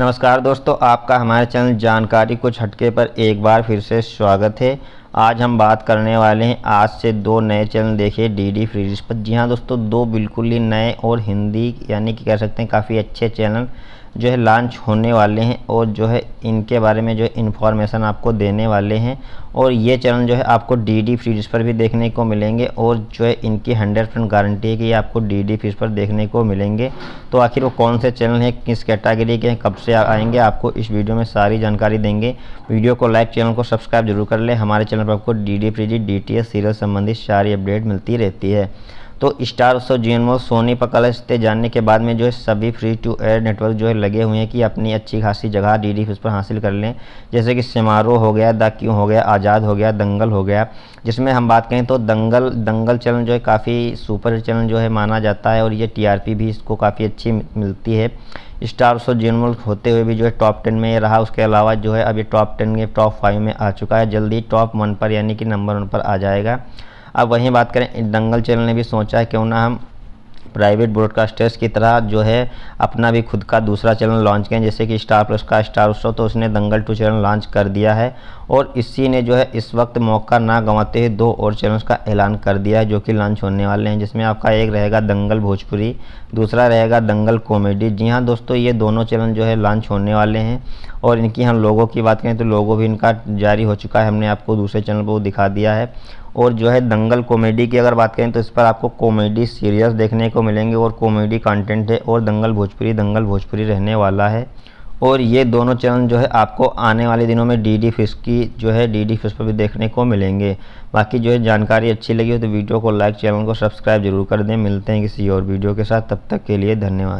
नमस्कार दोस्तों आपका हमारे चैनल जानकारी कुछ हटके पर एक बार फिर से स्वागत है आज हम बात करने वाले हैं आज से दो नए चैनल देखे डी डी फ्री पर जी हाँ दोस्तों दो बिल्कुल ही नए और हिंदी यानी कि कह सकते हैं काफ़ी अच्छे चैनल जो है लॉन्च होने वाले हैं और जो है इनके बारे में जो है इन्फॉर्मेशन आपको देने वाले हैं और ये चैनल जो है आपको डी डी फ्री पर भी देखने को मिलेंगे और जो है इनकी हंड्रेड परसेंट गारंटी है कि ये आपको डी डी फ्री पर देखने को मिलेंगे तो आखिर वो कौन से चैनल हैं किस कैटेगरी के हैं कब से आएंगे आपको इस वीडियो में सारी जानकारी देंगे वीडियो को लाइक चैनल को सब्सक्राइब जरूर कर लें हमारे चैनल चैनल पर आपको D D free G D T S serial संबंधित सारी अपडेट मिलती रहती है तो स्टार जी एन सोनी पर कल से जानने के बाद में जो है सभी फ्री टू एयर नेटवर्क जो है लगे हुए हैं कि अपनी अच्छी खासी जगह डी डी उस पर हासिल कर लें जैसे कि समारोह हो गया द क्यों हो गया आज़ाद हो गया दंगल हो गया जिसमें हम बात करें तो दंगल दंगल चैनल जो है काफ़ी सुपर चैनल जो है माना जाता है और ये पी भी इसको काफ़ी अच्छी मिलती है स्टार शो जीनमल होते हुए भी जो है टॉप टेन में रहा उसके अलावा जो है अभी टॉप टेन के टॉप फाइव में आ चुका है जल्दी टॉप वन पर यानी कि नंबर वन पर आ जाएगा अब वहीं बात करें दंगल चैनल ने भी सोचा है क्यों ना हम प्राइवेट ब्रॉडकास्टर्स की तरह जो है अपना भी खुद का दूसरा चैनल लॉन्च किया जैसे कि स्टार प्लस का स्टार उत्सव तो उसने दंगल टू चैनल लॉन्च कर दिया है और इसी ने जो है इस वक्त मौका ना गंवाते हुए दो और चैनल्स का ऐलान कर दिया है जो कि लॉन्च होने वाले हैं जिसमें आपका एक रहेगा दंगल भोजपुरी दूसरा रहेगा दंगल कॉमेडी जी हाँ दोस्तों ये दोनों चैनल जो है लॉन्च होने वाले हैं और इनकी हम लोगों की बात करें तो लोगों भी इनका जारी हो चुका है हमने आपको दूसरे चैनल पर दिखा दिया है और जो है दंगल कॉमेडी की अगर बात करें तो इस पर आपको कॉमेडी सीरियल्स देखने को मिलेंगे और कॉमेडी कंटेंट है और दंगल भोजपुरी दंगल भोजपुरी रहने वाला है और ये दोनों चैनल जो है आपको आने वाले दिनों में डी डी फिश की जो है डी डी फिश पर भी देखने को मिलेंगे बाकी जो है जानकारी अच्छी लगी हो तो वीडियो को लाइक चैनल को सब्सक्राइब जरूर कर दें मिलते हैं किसी और वीडियो के साथ तब तक के लिए धन्यवाद